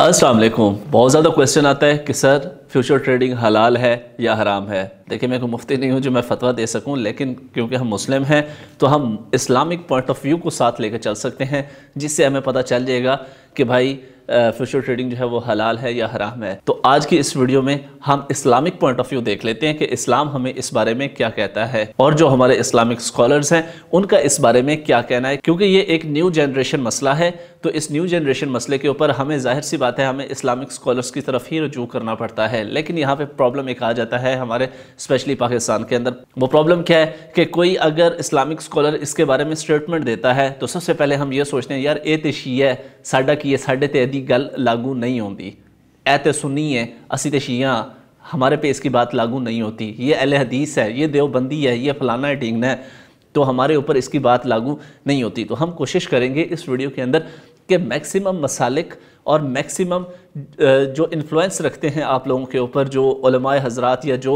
अस्सलाम वालेकुम बहुत ज़्यादा क्वेश्चन आता है कि सर फ्यूचर ट्रेडिंग हलाल है या हराम है देखिए मैं कोई मुफ्ती नहीं हूँ जो मैं फतवा दे सकूँ लेकिन क्योंकि हम मुस्लिम हैं तो हम इस्लामिक पॉइंट ऑफ व्यू को साथ लेकर चल सकते हैं जिससे हमें पता चल जाएगा कि भाई फ्यूचर ट्रेडिंग जो है वो हलाल है या हराम है तो आज की इस वीडियो में हम इस्लामिक पॉइंट ऑफ व्यू देख लेते हैं कि इस्लाम हमें इस बारे में क्या कहता है और जो हमारे इस्लामिक स्कॉलर्स हैं उनका इस बारे में क्या कहना है क्योंकि ये एक न्यू जनरेशन मसला है तो इस न्यू जनरेशन मसले के ऊपर हमें जाहिर सी बात है हमें इस्लामिक स्कॉलर्स की तरफ ही रजू करना पड़ता है लेकिन यहाँ पर प्रॉब्लम एक आ जाता है हमारे स्पेशली पाकिस्तान के अंदर वो प्रॉब्लम क्या है कि कोई अगर इस्लामिक स्कॉलर इसके बारे में स्टेटमेंट देता है तो सबसे पहले हम ये सोचते हैं यार ए तो शीए साडा की है साढ़े तेदी गल लागू नहीं होती ए ते सुनी है असी तो हमारे पे इसकी बात लागू नहीं होती ये अल हदीस है ये देवबंदी है ये फलाना है टींगना है तो हमारे ऊपर इसकी बात लागू नहीं होती तो हम कोशिश करेंगे इस वीडियो के अंदर के मैक्सिमम मसालिक और मैक्सिमम जो इन्फ्लुएंस रखते हैं आप लोगों के ऊपर जो हजरात या जो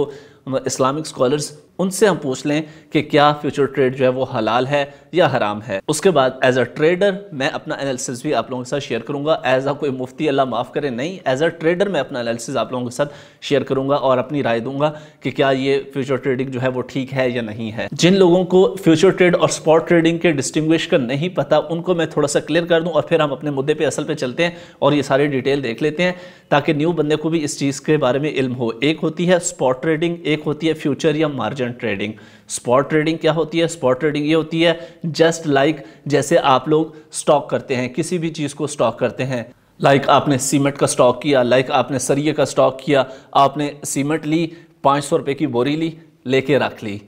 इस्लामिक स्कॉलर्स उनसे हम पूछ लें कि क्या फ्यूचर ट्रेड जो है वो हलाल है या हराम है उसके बाद एज अ ट्रेडर मैं अपना एनालिसिस भी आप लोगों के साथ शेयर करूंगा एज अ कोई मुफ्ती अल्लाह माफ़ करे नहीं एज अ ट्रेडर मैं अपना एनालिसिस आप लोगों के साथ शेयर करूंगा और अपनी राय दूंगा कि क्या ये फ्यूचर ट्रेडिंग जो है वो ठीक है या नहीं है जिन लोगों को फ्यूचर ट्रेड और स्पॉट ट्रेडिंग के डिस्टिंग्विश कर नहीं पता उनको मैं थोड़ा सा क्लियर कर दूँ और फिर हम अपने मुद्दे पर असल पर चलते हैं और ये सारी डिटेल देख लेते हैं ताकि न्यू बंदे को भी इस चीज़ के बारे में इल्म हो एक होती है स्पॉट ट्रेडिंग एक होती है फ्यूचर या मार्जिन इंटरजेंट ट्रेडिंग स्पॉट ट्रेडिंग क्या होती है स्पॉट ट्रेडिंग ये होती है जस्ट लाइक like, जैसे आप लोग स्टॉक करते हैं किसी भी चीज़ को स्टॉक करते हैं लाइक like आपने सीमेंट का स्टॉक किया लाइक like आपने सरिये का स्टॉक किया आपने सीमेंट ली पाँच सौ की बोरी ली लेके रख ली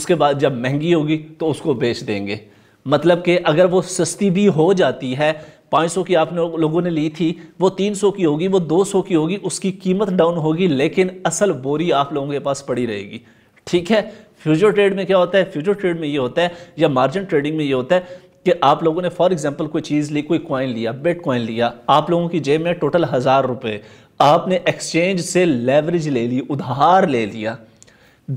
उसके बाद जब महंगी होगी तो उसको बेच देंगे मतलब कि अगर वो सस्ती भी हो जाती है 500 की आपने लोगों ने ली थी वो 300 की होगी वो 200 की होगी उसकी कीमत डाउन होगी लेकिन असल बोरी आप लोगों के पास पड़ी रहेगी ठीक है फ्यूचर ट्रेड में क्या होता है फ्यूचर ट्रेड में ये होता है या मार्जिन ट्रेडिंग में ये होता है कि आप लोगों ने फॉर एग्जांपल कोई चीज़ ली कोई कॉइन लिया बेट कॉइन लिया आप लोगों की जेब में टोटल हज़ार रुपये आपने एक्सचेंज से लेवरेज ले ली उधार ले लिया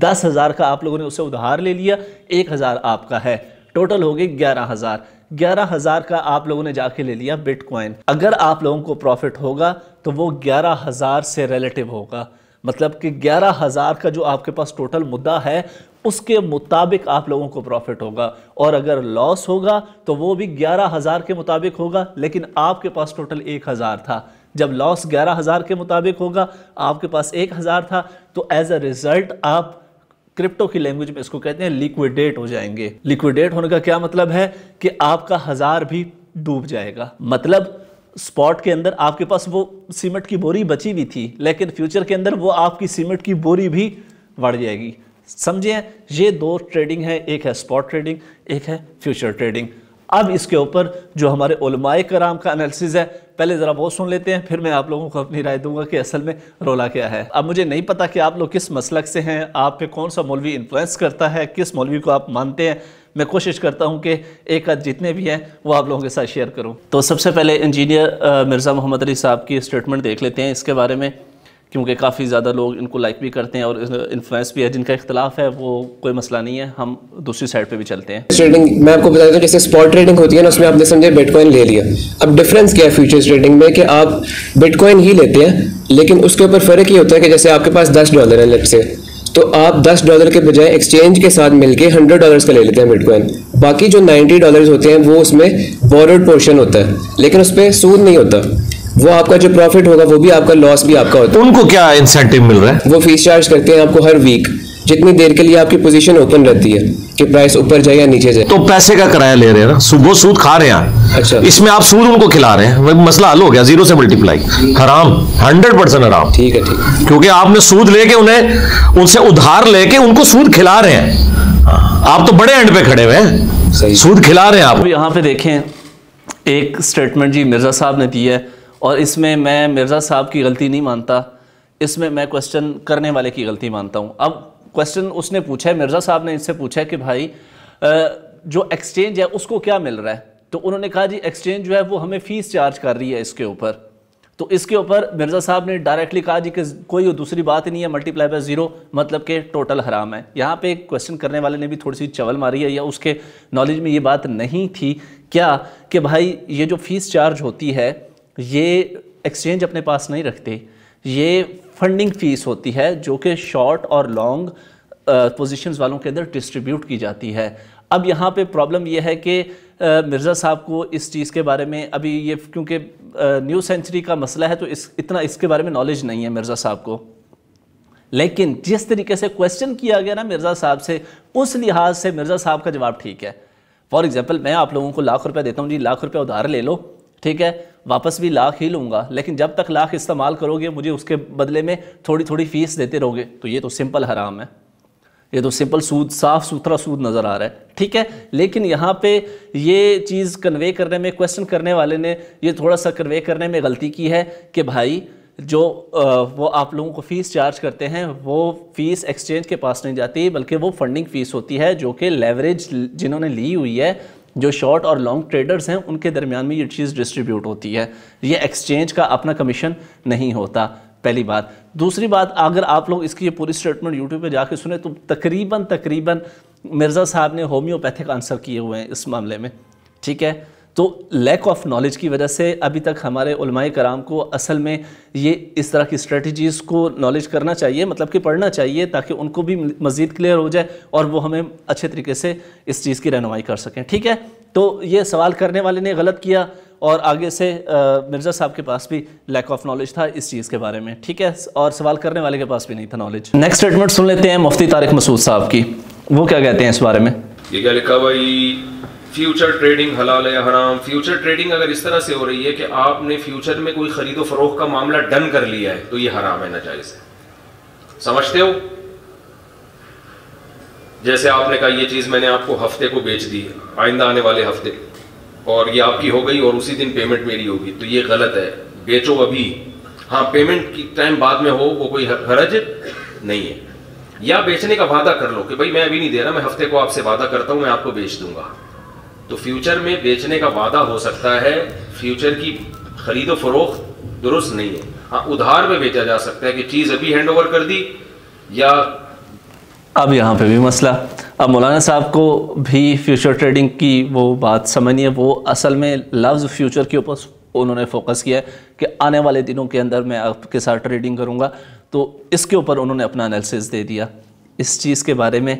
दस हज़ार का आप लोगों ने उसे उधार ले लिया एक हज़ार आपका है टोटल हो गई ग्यारह हज़ार ग्यारह हज़ार का आप लोगों ने जाके ले लिया बिटकॉइन अगर आप लोगों को प्रॉफिट होगा तो वो ग्यारह हज़ार से रिलेटिव होगा मतलब कि ग्यारह हज़ार का जो आपके पास टोटल मुद्दा है उसके मुताबिक आप लोगों को प्रॉफिट होगा और अगर लॉस होगा तो वो भी ग्यारह हज़ार के मुताबिक होगा लेकिन आपके पास टोटल एक हज़ार था जब लॉस ग्यारह हज़ार के मुताबिक होगा आपके पास एक हज़ार था तो एज अ रिज़ल्ट आप क्रिप्टो की लैंग्वेज में इसको कहते हैं लिक्विडेट हो जाएंगे लिक्विडेट होने का क्या मतलब है कि आपका हज़ार भी डूब जाएगा मतलब स्पॉट के अंदर आपके पास वो सीमेंट की बोरी बची हुई थी लेकिन फ्यूचर के अंदर वो आपकी सीमेंट की बोरी भी बढ़ जाएगी समझे ये दो ट्रेडिंग है एक है स्पॉट ट्रेडिंग एक है फ्यूचर ट्रेडिंग अब इसके ऊपर जो हमारे उलमाए कराम का एनालिसिस है पहले ज़रा वो सुन लेते हैं फिर मैं आप लोगों को अपनी राय दूंगा कि असल में रोला क्या है अब मुझे नहीं पता कि आप लोग किस मसलक से हैं आप पे कौन सा मौलवी इन्फ्लुएंस करता है किस मौलवी को आप मानते हैं मैं कोशिश करता हूँ कि एक हद जितने भी हैं वो आप लोगों के साथ शेयर करूँ तो सबसे पहले इंजीनियर मिर्ज़ा मोहम्मद अली साहब की स्टेटमेंट देख लेते हैं इसके बारे में क्योंकि काफ़ी ज़्यादा लोग इनको लाइक भी करते हैं और इन्फ्लुएंस भी है जिनका इख्तलाफ है वो कोई मसला नहीं है हम दूसरी साइड पे भी चलते हैं ट्रेडिंग मैं आपको बता देता हूँ जैसे स्पॉट ट्रेडिंग होती है ना उसमें आपने समझे बिटकॉइन ले लिया अब डिफरेंस क्या है फ्यूचर्स ट्रेडिंग में कि आप बिटकॉइन ही लेते हैं लेकिन उसके ऊपर फर्क ये होता है कि जैसे आपके पास दस डॉलर है लेट से तो आप 10 डॉलर के बजाय एक्सचेंज के साथ मिलके 100 डॉलर्स का ले लेते हैं बिटकॉइन बाकी जो 90 डॉलर्स होते हैं वो उसमें बोरोड पोर्शन होता है लेकिन उस पर सूद नहीं होता वो आपका जो प्रॉफिट होगा वो भी आपका लॉस भी आपका होता है उनको क्या इंसेंटिव मिल रहा है वो फीस चार्ज करते हैं आपको हर वीक जितनी देर के लिए आपकी पोजीशन ओपन रहती है कि प्राइस ऊपर जाए या नीचे जाए तो पैसे का किराया ले रहे हैं ना सुबह सूद खा रहे हैं अच्छा इसमें आप सूद उनको खिला रहे हैं मसला हल हो गया जीरो से मल्टीप्लाई हराम हंड्रेड परसेंट हराम ठीक है ठीक क्योंकि आपने सूद लेके उन्हें उनसे उधार लेके उनको सूद खिला रहे हैं आप तो बड़े एंड पे खड़े हुए हैं सूद खिला रहे हैं आप यहाँ पे देखें एक स्टेटमेंट जी मिर्जा साहब ने दी है और इसमें मैं मिर्जा साहब की गलती नहीं मानता इसमें मैं क्वेश्चन करने वाले की गलती मानता हूँ अब क्वेश्चन उसने पूछा है मिर्ज़ा साहब ने इससे पूछा है कि भाई जो एक्सचेंज है उसको क्या मिल रहा है तो उन्होंने कहा जी एक्सचेंज जो है वो हमें फ़ीस चार्ज कर रही है इसके ऊपर तो इसके ऊपर मिर्ज़ा साहब ने डायरेक्टली कहा जी कि कोई दूसरी बात नहीं है मल्टीप्लाई बाय ज़ीरो मतलब कि टोटल हराम है यहाँ पे क्वेश्चन करने वाले ने भी थोड़ी सी चवल मारी है या उसके नॉलेज में ये बात नहीं थी क्या कि भाई ये जो फ़ीस चार्ज होती है ये एक्सचेंज अपने पास नहीं रखते ये फंडिंग फीस होती है जो कि शॉर्ट और लॉन्ग पोजीशंस uh, वालों के अंदर डिस्ट्रीब्यूट की जाती है अब यहाँ पे प्रॉब्लम यह है कि uh, मिर्ज़ा साहब को इस चीज़ के बारे में अभी ये क्योंकि न्यू uh, सेंचुरी का मसला है तो इस इतना इसके बारे में नॉलेज नहीं है मिर्ज़ा साहब को लेकिन जिस तरीके से क्वेश्चन किया गया ना मिर्ज़ा साहब से उस लिहाज से मिर्ज़ा साहब का जवाब ठीक है फॉर एग्ज़ाम्पल मैं आप लोगों को लाख रुपया देता हूँ जी लाख रुपया उधार ले लो ठीक है वापस भी लाख ही लूँगा लेकिन जब तक लाख इस्तेमाल करोगे मुझे उसके बदले में थोड़ी थोड़ी फ़ीस देते रहोगे तो ये तो सिंपल हराम है ये तो सिंपल सूद साफ सुथरा सूद नज़र आ रहा है ठीक है लेकिन यहाँ पे ये चीज़ कन्वे करने में क्वेश्चन करने वाले ने ये थोड़ा सा कन्वे करने में गलती की है कि भाई जो वो आप लोगों को फ़ीस चार्ज करते हैं वो फ़ीस एक्सचेंज के पास नहीं जाती बल्कि वो फंडिंग फ़ीस होती है जो कि लेवरेज जिन्होंने ली हुई है जो शॉर्ट और लॉन्ग ट्रेडर्स हैं उनके दरमियान में ये चीज़ डिस्ट्रीब्यूट होती है ये एक्सचेंज का अपना कमीशन नहीं होता पहली बात दूसरी बात अगर आप लोग इसकी ये पूरी स्टेटमेंट यूट्यूब पे जाके सुने तो तकरीबन तकरीबन मिर्ज़ा साहब ने होम्योपैथिक आंसर किए हुए हैं इस मामले में ठीक है तो लैक ऑफ नॉलेज की वजह से अभी तक हमारे उलमाए कराम को असल में ये इस तरह की स्ट्रेटजीज़ को नॉलेज करना चाहिए मतलब कि पढ़ना चाहिए ताकि उनको भी मज़ीद क्लियर हो जाए और वो हमें अच्छे तरीके से इस चीज़ की रहनुमाई कर सकें ठीक है तो ये सवाल करने वाले ने गलत किया और आगे से मिर्ज़ा साहब के पास भी लैक ऑफ नॉलेज था इस चीज़ के बारे में ठीक है और सवाल करने वाले के पास भी नहीं था नॉलेज नेक्स्ट स्टेटमेंट सुन लेते हैं मुफ्ती तारिक मसूद साहब की वो क्या कहते हैं इस बारे में ये क्या लिखा भाई फ्यूचर ट्रेडिंग हलाल या हराम फ्यूचर ट्रेडिंग अगर इस तरह से हो रही है कि आपने फ्यूचर में कोई खरीदो फरोख का मामला डन कर लिया है तो ये हराम है नाजायज है समझते हो जैसे आपने कहा ये चीज़ मैंने आपको हफ्ते को बेच दी आइंदा आने वाले हफ्ते और ये आपकी हो गई और उसी दिन पेमेंट मेरी होगी तो ये गलत है बेचो अभी हाँ पेमेंट की टाइम बाद में हो वो कोई हरज नहीं है या बेचने का वादा कर लो कि भाई मैं अभी नहीं दे रहा मैं हफ्ते को आपसे वादा करता हूँ मैं आपको बेच दूंगा तो फ्यूचर में बेचने का वादा हो सकता है फ्यूचर की खरीद फरोख्त दुरुस्त नहीं है हाँ उधार में बेचा जा सकता है कि चीज़ अभी हैंड ओवर कर दी या अब यहाँ पे भी मसला अब मौलाना साहब को भी फ्यूचर ट्रेडिंग की वो बात समझनी है वो असल में लफ्ज़ फ्यूचर के ऊपर उन्होंने फोकस किया है कि आने वाले दिनों के अंदर मैं आपके साथ ट्रेडिंग करूँगा तो इसके ऊपर उन्होंने अपना एनालिसिस दे दिया इस चीज़ के बारे में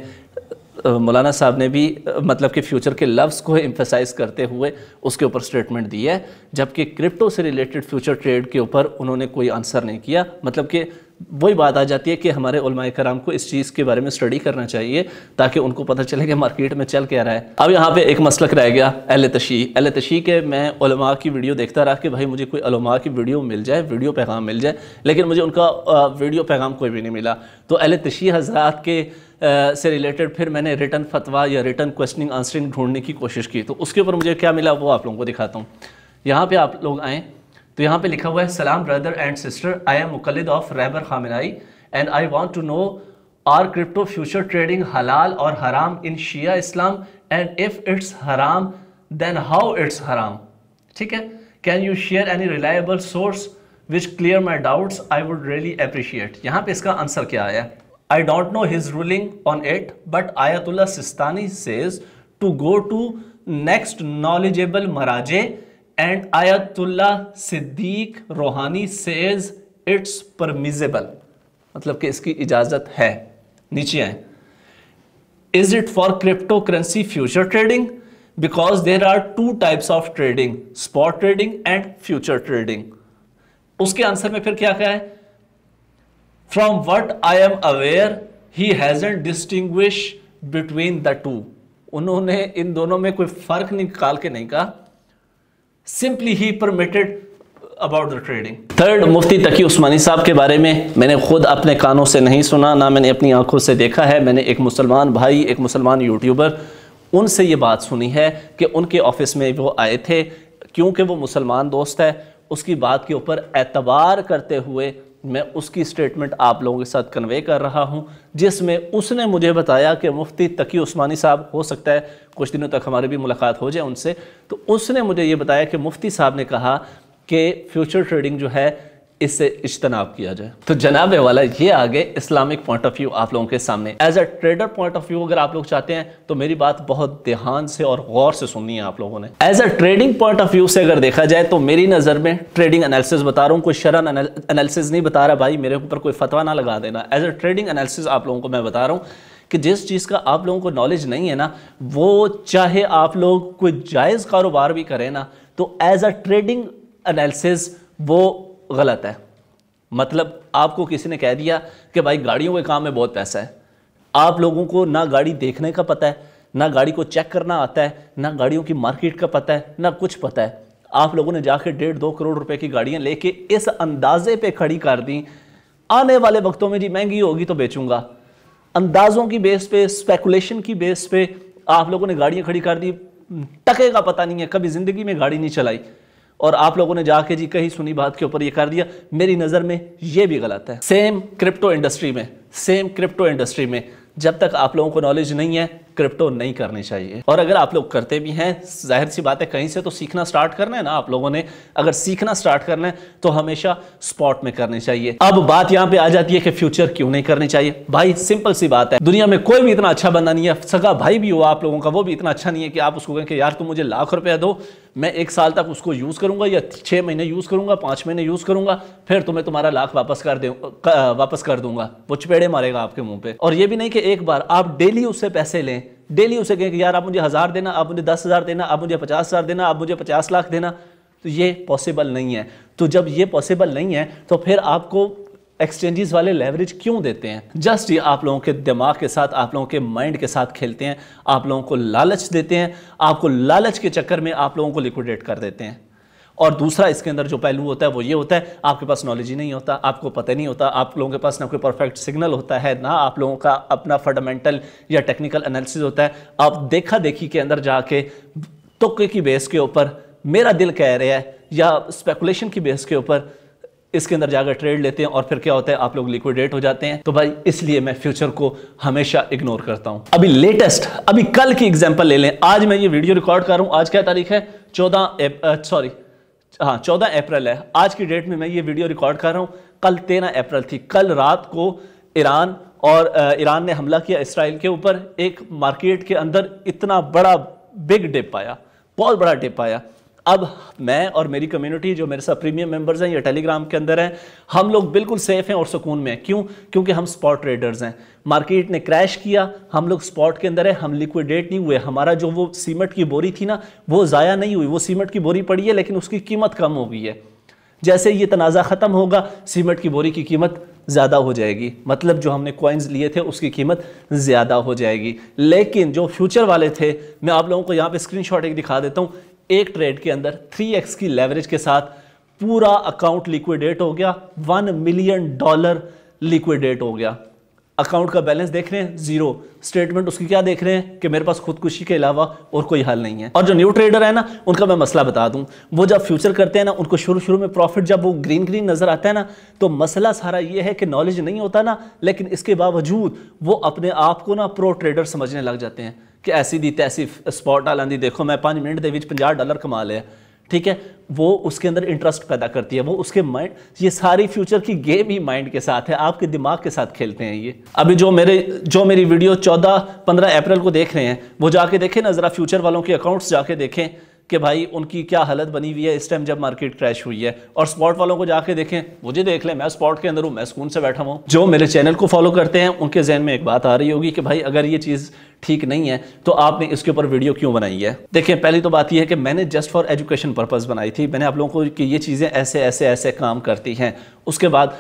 मौलाना साहब ने भी मतलब कि फ्यूचर के लफ्स को एम्फेसाइज करते हुए उसके ऊपर स्टेटमेंट दी है जबकि क्रिप्टो से रिलेटेड फ्यूचर ट्रेड के ऊपर उन्होंने कोई आंसर नहीं किया मतलब कि वही बात आ जाती है कि हमारे कराम को इस चीज़ के बारे में स्टडी करना चाहिए ताकि उनको पता चले कि मार्केट में चल क्या रहा है अब यहाँ पे एक मसलक रह गया एल तशी एल तशी के मैं उलमा की वीडियो देखता रहा कि भाई मुझे कोई उलमा की वीडियो मिल जाए वीडियो पैगाम मिल जाए लेकिन मुझे उनका वीडियो पैगाम कोई भी नहीं मिला तो एल तशी हजरात के से रिलेटेड फिर मैंने रिटर्न फतवा या रिटर्न क्वेश्चनिंग आंसरिंग ढूंढने की कोशिश की तो उसके ऊपर मुझे क्या मिला वो आप लोगों को दिखाता हूँ यहाँ पर आप लोग आएँ तो यहाँ पे लिखा हुआ है सलाम brother and sister I am मुकलद ऑफ रैबर Khamenei and I want to know are crypto future trading हलाल और हराम in Shia Islam and if it's हराम देन हाउ इट्स हराम ठीक है can you share any reliable source which clear my doubts I would really appreciate यहाँ पे इसका आंसर क्या आया है I don't know his ruling on it, but Ayatollah Sistani says to go to next knowledgeable Maraje and Ayatollah Siddiq Rohani says it's permissible. मतलब कि इसकी इजाज़त है नीचे आए is it for cryptocurrency future trading because there are two types of trading spot trading and future trading उसके answer में फिर क्या क्या है what I am aware he has an distinguish between the two उन्होंने इन दोनों में कोई फर्क निकाल के नहीं कहा सिंपली ही permitted about the trading third मुफ्ती तकी उस्मानी साहब के बारे में मैंने खुद अपने कानों से नहीं सुना ना मैंने अपनी आंखों से देखा है मैंने एक मुसलमान भाई एक मुसलमान यूट्यूबर उनसे ये बात सुनी है कि उनके ऑफिस में वो आए थे क्योंकि वो मुसलमान दोस्त है उसकी बात के ऊपर एतबार करते हुए मैं उसकी स्टेटमेंट आप लोगों के साथ कन्वे कर रहा हूँ जिसमें उसने मुझे बताया कि मुफ्ती तकी उस्मानी साहब हो सकता है कुछ दिनों तक हमारी भी मुलाकात हो जाए उनसे तो उसने मुझे ये बताया कि मुफ्ती साहब ने कहा कि फ्यूचर ट्रेडिंग जो है इससे इज्तनाब किया जाए तो जनाब वाला ये आगे इस्लामिक पॉइंट ऑफ व्यू आप लोगों के सामने as a trader point of view अगर आप लोग चाहते हैं तो मेरी बात बहुत ध्यान से और गौर से सुननी है आप लोगों ने as a trading point of view से अगर देखा जाए तो मेरी नज़र में ट्रेडिंग एनालिसिस बता रहा हूँ कोई शरण एनालिसिस नहीं बता रहा भाई मेरे ऊपर कोई फतवा ना लगा देना एज अ ट्रेडिंग एनालिसिस आप लोगों को मैं बता रहा हूँ कि जिस चीज़ का आप लोगों को नॉलेज नहीं है ना वो चाहे आप लोग कोई जायज़ कारोबार भी करें ना तो एज अ ट्रेडिंग एनालिसिस वो गलत है मतलब आपको किसी ने कह दिया कि भाई गाड़ियों के काम में बहुत पैसा है आप लोगों को ना गाड़ी देखने का पता है ना गाड़ी को चेक करना आता है ना गाड़ियों की मार्केट का पता है ना कुछ पता है आप लोगों ने जाकर डेढ़ दो करोड़ रुपए की गाड़ियां लेके इस अंदाजे पे खड़ी कर दी आने वाले वक्तों में जी महंगी होगी तो बेचूंगा अंदाजों की बेस पे स्पेकुलेशन की बेस पे आप लोगों ने गाड़ियां खड़ी कर दी टके का पता नहीं है कभी ज़िंदगी में गाड़ी नहीं चलाई और आप लोगों ने जाके जी कहीं सुनी बात के ऊपर ये कर दिया मेरी नज़र में ये भी गलत है सेम क्रिप्टो इंडस्ट्री में सेम क्रिप्टो इंडस्ट्री में जब तक आप लोगों को नॉलेज नहीं है क्रिप्टो नहीं करनी चाहिए और अगर आप लोग करते भी हैं जाहिर सी बात है कहीं से तो सीखना स्टार्ट करना है ना आप लोगों ने अगर सीखना स्टार्ट करना है तो हमेशा स्पॉट में करनी चाहिए अब बात यहाँ पे आ जाती है कि फ्यूचर क्यों नहीं करनी चाहिए भाई सिंपल सी बात है दुनिया में कोई भी इतना अच्छा बंदा नहीं है सगा भाई भी हुआ आप लोगों का वो भी इतना अच्छा नहीं है कि आप उसको कहें कि यार तुम मुझे लाख रुपया दो मैं एक साल तक उसको यूज़ करूँगा या छः महीने यूज़ करूँगा पाँच महीने यूज़ करूँगा फिर तुम्हें तो तुम्हारा लाख वापस कर दे वापस कर दूंगा वो चपेड़े मारेगा आपके मुँह पर और ये भी नहीं कि एक बार आप डेली उससे पैसे लें डेली उसे कहें कि यार आप मुझे हज़ार देना आप मुझे दस हज़ार देना आप मुझे पचास हज़ार देना आप मुझे पचास लाख देना तो ये पॉसिबल नहीं है तो जब ये पॉसिबल नहीं है तो फिर आपको एक्सचेंजेस वाले लेवरेज क्यों देते हैं जस्ट ये आप लोगों के दिमाग के साथ आप लोगों के माइंड के साथ खेलते हैं आप लोगों को लालच देते हैं आपको लालच के चक्कर में आप लोगों को लिक्विडेट कर देते हैं और दूसरा इसके अंदर जो पहलू होता है वो ये होता है आपके पास नॉलेज ही नहीं होता आपको पता नहीं होता आप लोगों के पास ना कोई परफेक्ट सिग्नल होता है ना आप लोगों का अपना फंडामेंटल या टेक्निकल एनालिसिस होता है आप देखा देखी के अंदर जाके तुक्के की बेस के ऊपर मेरा दिल कह रहा है या स्पेकुलेशन की बेस के ऊपर इसके अंदर जाकर ट्रेड लेते हैं और फिर क्या होता है आप लोग लिक्विडेट हो जाते हैं तो भाई इसलिए मैं फ्यूचर को हमेशा इग्नोर करता हूं अभी लेटेस्ट अभी कल की एग्जाम्पल ले लें आज मैं ये वीडियो रिकॉर्ड कर रहा हूं आज क्या तारीख है चौदह सॉरी हाँ चौदह अप्रैल है आज की डेट में मैं ये वीडियो रिकॉर्ड कर रहा हूँ कल तेरह अप्रैल थी कल रात को ईरान और ईरान ने हमला किया इसराइल के ऊपर एक मार्केट के अंदर इतना बड़ा बिग डिप आया बहुत बड़ा डिप आया अब मैं और मेरी कम्युनिटी जो मेरे साथ प्रीमियम मेंबर्स हैं या टेलीग्राम के अंदर हैं हम लोग बिल्कुल सेफ हैं और सुकून में हैं क्यों क्योंकि हम स्पॉट ट्रेडर्स हैं मार्केट ने क्रैश किया हम लोग स्पॉट के अंदर है हम लिक्विडेट नहीं हुए हमारा जो वो सीमेंट की बोरी थी ना वो ज़ाया नहीं हुई वो सीमेंट की बोरी पड़ी है लेकिन उसकी कीमत कम हो गई है जैसे ये तनाज़ा ख़त्म होगा सीमेंट की बोरी की कीमत ज़्यादा हो जाएगी मतलब जो हमने कॉइन्स लिए थे उसकी कीमत ज़्यादा हो जाएगी लेकिन जो फ्यूचर वाले थे मैं आप लोगों को यहाँ पे स्क्रीनशॉट एक दिखा देता हूँ एक ट्रेड के अंदर 3x की लेवरेज के साथ पूरा अकाउंट लिक्विडेट हो गया वन मिलियन डॉलर लिक्विडेट हो गया अकाउंट का बैलेंस देख रहे हैं जीरो स्टेटमेंट उसकी क्या देख रहे हैं कि मेरे पास खुदकुशी के अलावा और कोई हल नहीं है और जो न्यू ट्रेडर है ना उनका मैं मसला बता दूं वो जब फ्यूचर करते हैं ना उनको शुरू शुरू में प्रॉफिट जब वो ग्रीन ग्रीन नजर आता है ना तो मसला सारा ये है कि नॉलेज नहीं होता ना लेकिन इसके बावजूद वो अपने आप को ना प्रो ट्रेडर समझने लग जाते हैं कि ऐसी दी तैसी स्पॉट आ ली देखो मैं पाँच मिनट के पंजा डॉलर कमा लिया ठीक है वो उसके अंदर इंटरेस्ट पैदा करती है वो उसके माइंड ये सारी फ्यूचर की गेम ही माइंड के साथ है आपके दिमाग के साथ खेलते हैं ये अभी जो मेरे जो मेरी वीडियो 14 15 अप्रैल को देख रहे हैं वो जाके देखें ना ज़रा फ्यूचर वालों के अकाउंट्स जाके देखें कि भाई उनकी क्या हालत बनी हुई है इस टाइम जब मार्केट क्रैश हुई है और स्पॉट वालों को जाके देखें मुझे देख लें मैं स्पॉट के अंदर हूँ मैं सुकून से बैठा हुआ जो मेरे चैनल को फॉलो करते हैं उनके जहन में एक बात आ रही होगी कि भाई अगर ये चीज़ ठीक नहीं है तो आपने इसके ऊपर वीडियो क्यों बनाई है देखिए पहली तो बात यह है कि मैंने जस्ट फॉर एजुकेशन पर्पज़ बनाई थी मैंने आप लोगों को कि ये चीज़ें ऐसे ऐसे ऐसे काम करती हैं उसके बाद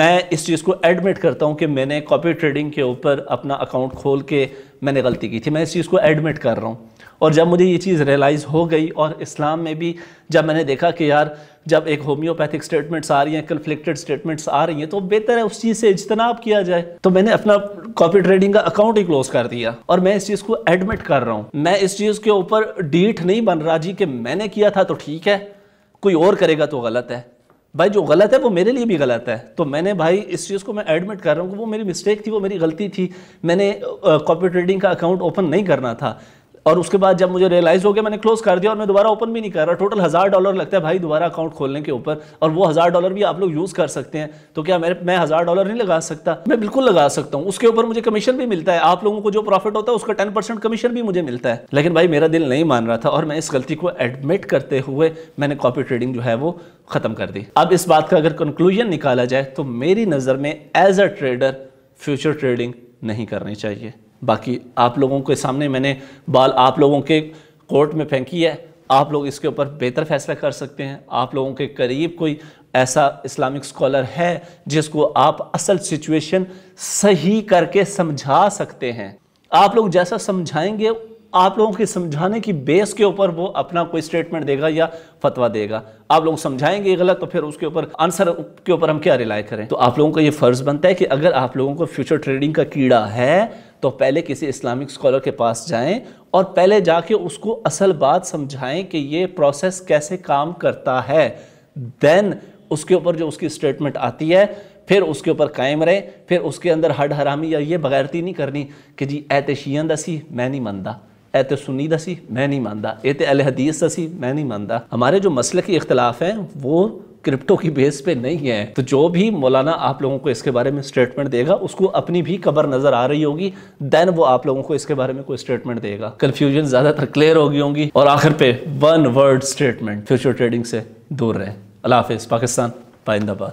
मैं इस चीज़ को एडमिट करता हूँ कि मैंने कॉपी ट्रेडिंग के ऊपर अपना अकाउंट खोल के मैंने गलती की थी मैं इस चीज़ को एडमिट कर रहा हूँ और जब मुझे ये चीज़ रियलाइज़ हो गई और इस्लाम में भी जब मैंने देखा कि यार जब एक होम्योपैथिक स्टेटमेंट्स आ रही हैं कन्फ्लिक्टेड स्टेटमेंट्स आ रही हैं तो बेहतर है उस चीज़ से इजतनाब किया जाए तो मैंने अपना कॉपी ट्रेडिंग का अकाउंट ही क्लोज कर दिया और मैं इस चीज़ को एडमिट कर रहा हूँ मैं इस चीज़ के ऊपर डीठ नहीं बन रहा जी कि मैंने किया था तो ठीक है कोई और करेगा तो गलत है भाई जो गलत है वो मेरे लिए भी गलत है तो मैंने भाई इस चीज़ को मैं एडमिट कर रहा हूँ कि वो मेरी मिस्टेक थी वो मेरी गलती थी मैंने कॉपी ट्रेडिंग का अकाउंट ओपन नहीं करना था और उसके बाद जब मुझे रियलाइज़ हो गया मैंने क्लोज कर दिया और मैं दोबारा ओपन भी नहीं कर रहा टोटल हज़ार डॉलर लगता है भाई दोबारा अकाउंट खोलने के ऊपर और वो हज़ार डॉलर भी आप लोग यूज़ कर सकते हैं तो क्या मेरे मैं हज़ार डॉलर नहीं लगा सकता मैं बिल्कुल लगा सकता हूँ उसके ऊपर मुझे कमीशन भी मिलता है आप लोगों को जो प्रॉफिट होता है उसका टेन कमीशन भी मुझे मिलता है लेकिन भाई मेरा दिल नहीं मान रहा था और मैं इस गलती को एडमिट करते हुए मैंने कॉपी ट्रेडिंग जो है वो ख़त्म कर दी अब इस बात का अगर कंक्लूजन निकाला जाए तो मेरी नज़र में as a trader future trading नहीं करनी चाहिए बाकी आप लोगों के सामने मैंने बाल आप लोगों के कोर्ट में फेंकी है आप लोग इसके ऊपर बेहतर फैसला कर सकते हैं आप लोगों के करीब कोई ऐसा इस्लामिक स्कॉलर है जिसको आप असल सिचुएशन सही करके समझा सकते हैं आप लोग जैसा समझाएंगे आप लोगों के समझाने की बेस के ऊपर वो अपना कोई स्टेटमेंट देगा या फतवा देगा आप लोग समझाएंगे गलत तो फिर उसके ऊपर आंसर के ऊपर हम क्या रिलाई करें तो आप लोगों का ये फर्ज बनता है कि अगर आप लोगों को फ्यूचर ट्रेडिंग का कीड़ा है तो पहले किसी इस्लामिक स्कॉलर के पास जाएं और पहले जाके उसको असल बात समझाएं कि ये प्रोसेस कैसे काम करता है देन उसके ऊपर जो उसकी स्टेटमेंट आती है फिर उसके ऊपर कायम रहे फिर उसके अंदर हड हरामी या ये बगैरती नहीं करनी कि जी ऐतिशियन दसी मैं नहीं मनता ए तो सुनी का सी मैं नहीं मानता ये तो अल हदीस का सी मैं नहीं मानता हमारे जो मसल के इख्तलाफ हैं वो क्रिप्टो की बेस पे नहीं है तो जो भी मौलाना आप लोगों को इसके बारे में स्टेटमेंट देगा उसको अपनी भी कबर नज़र आ रही होगी देन वो आप लोगों को इसके बारे में कोई स्टेटमेंट देगा कन्फ्यूजन ज़्यादातर क्लियर होगी होंगी और आखिर पे one word statement future trading से दूर रहे अल्लाह हाफिज़ पाकिस्तान पाइंदाबाद